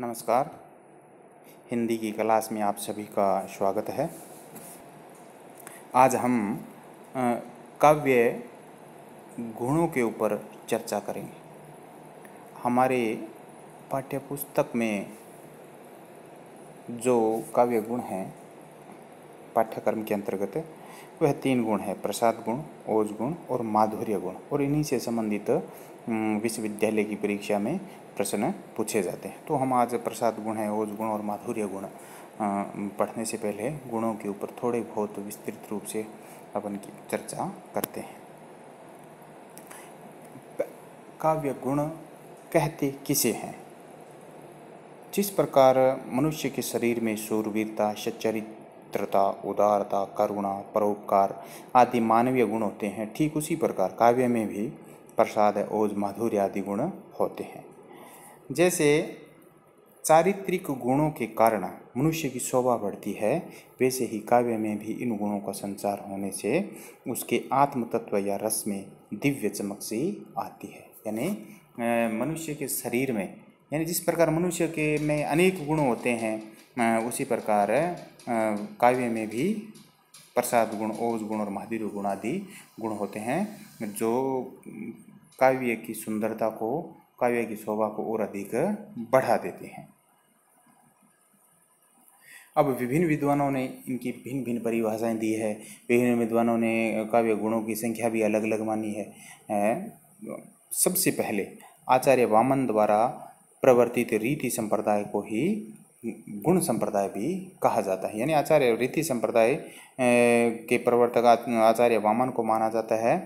नमस्कार हिंदी की क्लास में आप सभी का स्वागत है आज हम काव्य गुणों के ऊपर चर्चा करेंगे हमारे पाठ्यपुस्तक में जो काव्य गुण हैं पाठ्यक्रम के अंतर्गत वह तो तीन गुण है प्रसाद गुण ओज गुण और माधुर्य गुण और इन्हीं से संबंधित विश्वविद्यालय की परीक्षा में प्रश्न पूछे जाते हैं तो हम आज प्रसाद गुण है ओज गुण और माधुर्य गुण पढ़ने से पहले गुणों के ऊपर थोड़े बहुत विस्तृत रूप से अपन की चर्चा करते हैं काव्य गुण कहते किसे हैं जिस प्रकार मनुष्य के शरीर में शूरवीरता सच्चरित मित्रता उदारता करुणा परोपकार आदि मानवीय गुण होते हैं ठीक उसी प्रकार काव्य में भी प्रसाद ओज माधुर्य आदि गुण होते हैं जैसे चारित्रिक गुणों के कारण मनुष्य की शोभा बढ़ती है वैसे ही काव्य में भी इन गुणों का संचार होने से उसके आत्म तत्व या रस में दिव्य चमक सी आती है यानी मनुष्य के शरीर में यानी जिस प्रकार मनुष्य के में अनेक गुण होते हैं उसी प्रकार काव्य में भी प्रसाद गुण ओज गुण और महावीर गुण आदि गुण होते हैं जो काव्य की सुंदरता को काव्य की शोभा को और अधिक बढ़ा देते हैं अब विभिन्न विद्वानों ने इनकी भिन्न भिन्न परिभाषाएं दी है विभिन्न विद्वानों ने काव्य गुणों की संख्या भी अलग अलग मानी है सबसे पहले आचार्य वामन द्वारा प्रवर्तित रीति संप्रदाय को ही गुण संप्रदाय भी कहा जाता है यानी आचार्य रीति संप्रदाय के प्रवर्तक आचार्य वामन को माना जाता है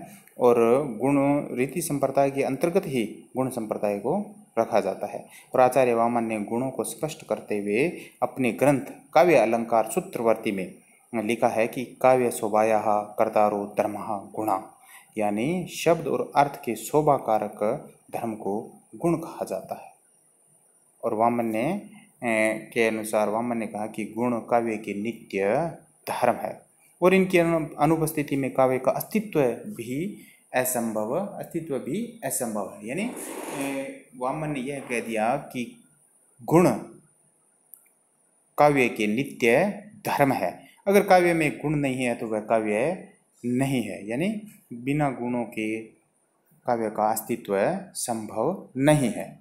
और गुण रीति संप्रदाय के अंतर्गत ही गुण संप्रदाय को रखा जाता है और आचार्य वामन ने गुणों को स्पष्ट करते हुए अपने ग्रंथ काव्य अलंकार सूत्रवर्ती में लिखा है कि काव्य शोभाया कर्तारो धर्म गुणा यानी शब्द और अर्थ के शोभा कारक धर्म को गुण कहा जाता है और वामन ने अं, के अनुसार वामन ने कहा कि गुण काव्य के नित्य धर्म है और इनकी अनुपस्थिति में काव्य का अस्तित्व भी असंभव अस्तित्व भी असंभव है यानी अं, वामन ने यह कह दिया कि गुण काव्य के नित्य धर्म है अगर काव्य में गुण नहीं है तो वह काव्य नहीं है यानी बिना गुणों के काव्य का अस्तित्व संभव नहीं है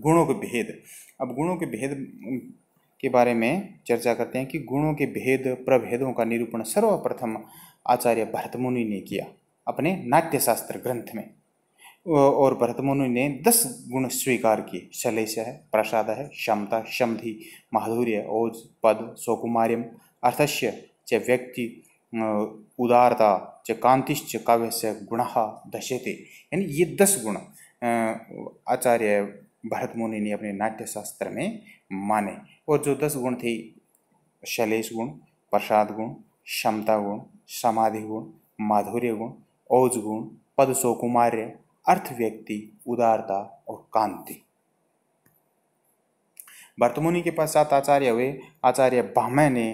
गुणों के भेद अब गुणों के भेद के बारे में चर्चा करते हैं कि गुणों के भेद प्रभेदों का निरूपण सर्वप्रथम आचार्य भरतमुनि ने किया अपने नाट्यशास्त्र ग्रंथ में और भरतमुनि ने दस गुण स्वीकार किए शलेश है प्रसाद है क्षमता शमधि माधुर्य ओज पद सौकुमार्यम अर्थस्य च व्यक्ति उदारता च कांतिश्च काव्य से गुण दशते यानी ये दस गुण आचार्य भरत मुनि ने अपने नाट्यशास्त्र में माने और जो दस गुण थे शैलेश गुण प्रसाद गुण क्षमता गुण समाधि गुण माधुर्य गुण औज गुण पद सौकुमार्य अर्थ व्यक्ति उदारता और कांति भरतमुनि के पास सात आचार्य हुए आचार्य बाह्मा ने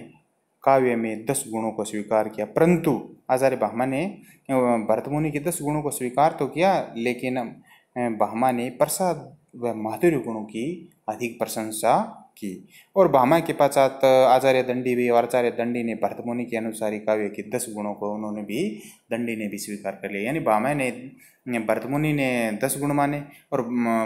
काव्य में दस गुणों को स्वीकार किया परंतु आचार्य बाह्मा ने भरतमुनि के दस गुणों को स्वीकार तो किया लेकिन बाह्मा ने प्रसाद व माधुर्य गुणों की अधिक प्रशंसा की और भामा के पश्चात आचार्य दंडी भी और आचार्य दंडी ने भरतमुनि के अनुसार ही काव्य के दस गुणों को उन्होंने भी दंडी ने भी स्वीकार कर लिया यानी भामा ने भरतमुनि ने दस गुण माने और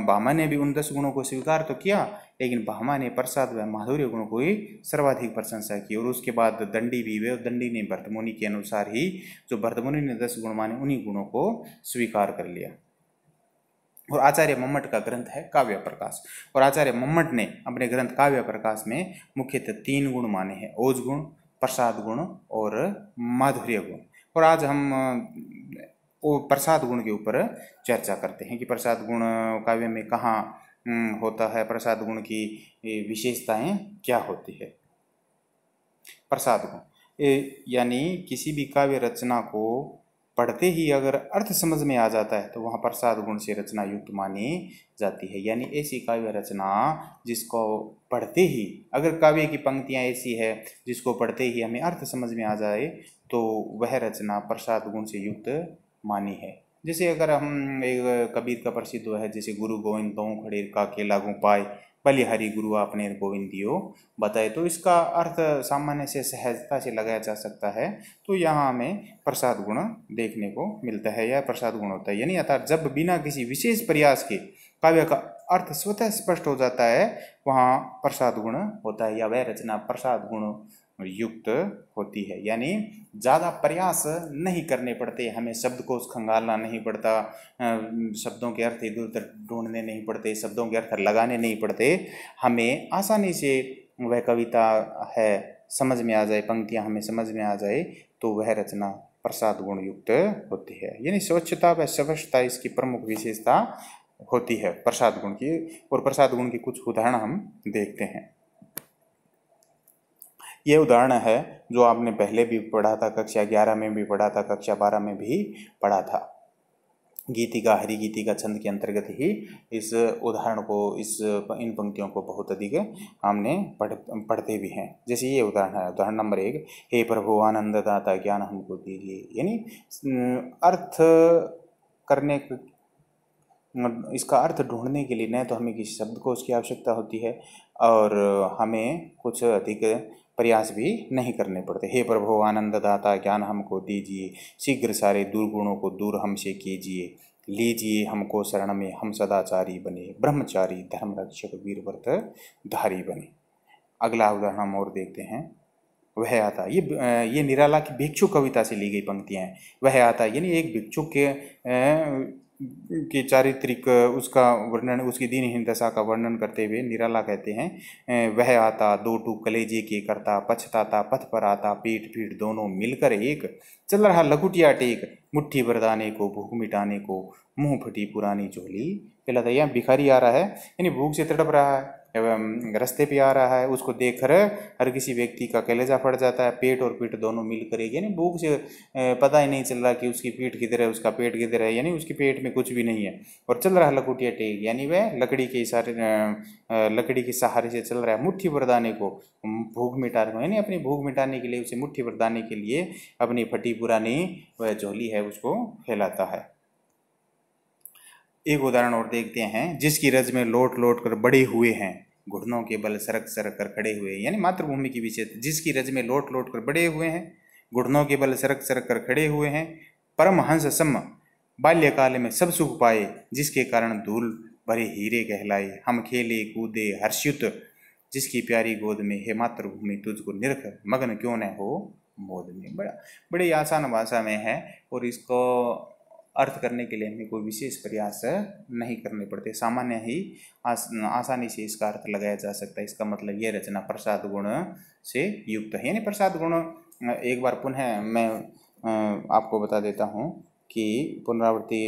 भामा ने भी उन दस गुणों को स्वीकार तो किया लेकिन भामा ने प्रसाद व माधुर्य गुणों को ही सर्वाधिक प्रशंसा की और उसके बाद दंडी भी वे दंडी ने भरतमुनि के अनुसार ही जो भरतमुनि ने दस गुण माने उन्हीं गुणों को स्वीकार कर लिया और आचार्य मम्मट का ग्रंथ है काव्य प्रकाश और आचार्य मम्मट ने अपने ग्रंथ काव्य प्रकाश में मुख्यतः तीन गुण माने हैं ओज गुण प्रसाद गुण और माधुर्य गुण और आज हम वो प्रसाद गुण के ऊपर चर्चा करते हैं कि प्रसाद गुण काव्य में कहाँ होता है प्रसाद गुण की विशेषताएं क्या होती है प्रसाद गुण यानी किसी भी काव्य रचना को पढ़ते ही अगर अर्थ समझ में आ जाता है तो वहाँ प्रसाद गुण से रचना युक्त मानी जाती है यानी ऐसी काव्य रचना जिसको पढ़ते ही अगर काव्य की पंक्तियाँ ऐसी है जिसको पढ़ते ही हमें अर्थ समझ में आ जाए तो वह रचना प्रसाद गुण से युक्त मानी है जैसे अगर हम एक कबीर का प्रसिद्ध है जैसे गुरु गोविंद दो खड़े का केला गो पाए बलिहारी गुरु आपने गोविंदियो बताए तो इसका अर्थ सामान्य से सहजता से लगाया जा सकता है तो यहाँ हमें प्रसाद गुण देखने को मिलता है या प्रसाद गुण होता है यानी अर्थात जब बिना किसी विशेष प्रयास के काव्य का अर्थ स्वतः स्पष्ट हो जाता है वहाँ प्रसाद गुण होता है या वह रचना प्रसाद गुण युक्त होती है यानी ज़्यादा प्रयास नहीं करने पड़ते हमें शब्द को खंगालना नहीं पड़ता शब्दों के अर्थ इधर उधर ढूंढने नहीं पड़ते शब्दों के अर्थ लगाने नहीं पड़ते हमें आसानी से वह कविता है समझ में आ जाए पंक्तियाँ हमें समझ में आ जाए तो वह रचना प्रसाद गुण युक्त होती है यानी स्वच्छता व स्वच्छता इसकी प्रमुख विशेषता होती है प्रसाद गुण की और प्रसाद गुण के कुछ उदाहरण हम देखते हैं यह उदाहरण है जो आपने पहले भी पढ़ा था कक्षा ग्यारह में भी पढ़ा था कक्षा बारह में भी पढ़ा था गीतिका हरी गीतिका छंद के अंतर्गत ही इस उदाहरण को इस इन पंक्तियों को बहुत अधिक हमने पढ़ पढ़ते भी हैं जैसे ये उदाहरण है उदाहरण नंबर एक हे प्रभु आनंद दाता ज्ञान हमको दीजिए यानी अर्थ करने इसका अर्थ ढूंढने के लिए न तो हमें किसी शब्द को उसकी आवश्यकता होती है और हमें कुछ अधिक प्रयास भी नहीं करने पड़ते हे प्रभो आनंददाता ज्ञान हमको दीजिए शीघ्र सारे दुर्गुणों को दूर हमसे कीजिए लीजिए हमको शरण में हम सदाचारी बने ब्रह्मचारी धर्म रक्षक वीरव्रत धारी बने अगला उदाहरण हम और देखते हैं वह आता ये ये निराला की भिक्षु कविता से ली गई पंक्तियाँ हैं वह आता यानी एक भिक्षु के के चारित्रिक उसका वर्णन उसकी दीनहीन दशा का वर्णन करते हुए निराला कहते हैं वह आता दो टू कलेजे के करता पछताता पथ पर आता पेट पीठ दोनों मिलकर एक चल रहा लघुटिया टेक मुट्ठी बरदाने को भूख मिटाने को मुंह फटी पुरानी झोली कहलाता है यहाँ भिखारी आ रहा है यानी भूख से तड़प रहा है रास्ते पे आ रहा है उसको देखकर हर किसी व्यक्ति का कलेजा फट जाता है पेट और पीठ दोनों मिल एक यानी भूख से पता ही नहीं चल रहा कि उसकी पीठ किधर है उसका पेट किधर है यानी उसके पेट में कुछ भी नहीं है और चल रहा है लकुटिया टेक यानी वह लकड़ी के सारे लकड़ी के सहारे से चल रहा है मुट्ठी बरदाने को भूख मिटाने को यानी अपनी भूख मिटाने के लिए उसे मुठ्ठी बरदाने के लिए अपनी फटी पुरानी वह झोली है उसको फैलाता है एक उदाहरण और देखते हैं जिसकी रज में लोट लोट कर बड़े हुए हैं घुटनों के बल सरक सरक कर खड़े हुए यानी मातृभूमि की विषय जिसकी रज में लोट लोट कर बड़े हुए हैं घुटनों के बल सरक सरक कर खड़े हुए हैं परमहंस सम बाल्यकाल में सब सुख पाए जिसके कारण धूल भरे हीरे कहलाए हम खेले कूदे हर्षयुत जिसकी प्यारी गोद में हे मातृभूमि तुझको निरख मगन क्यों न हो मोद में बड़ा बड़ी आसान भाषा में है और इसको अर्थ करने के लिए हमें कोई विशेष प्रयास नहीं करने पड़ते सामान्य ही आस, आसानी से इसका अर्थ लगाया जा सकता है इसका मतलब यह रचना प्रसाद गुण से युक्त है यानी प्रसाद गुण एक बार पुनः मैं आपको बता देता हूँ कि पुनरावृत्ति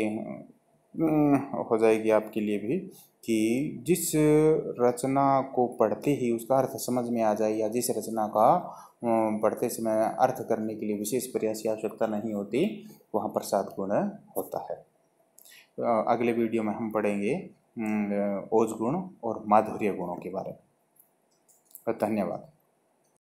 हो जाएगी आपके लिए भी कि जिस रचना को पढ़ते ही उसका अर्थ समझ में आ जाए या जिस रचना का पढ़ते समय अर्थ करने के लिए विशेष प्रयास की आवश्यकता नहीं होती वहाँ प्रसाद गुण होता है अगले वीडियो में हम पढ़ेंगे ओज गुण और माधुर्य गुणों के बारे में धन्यवाद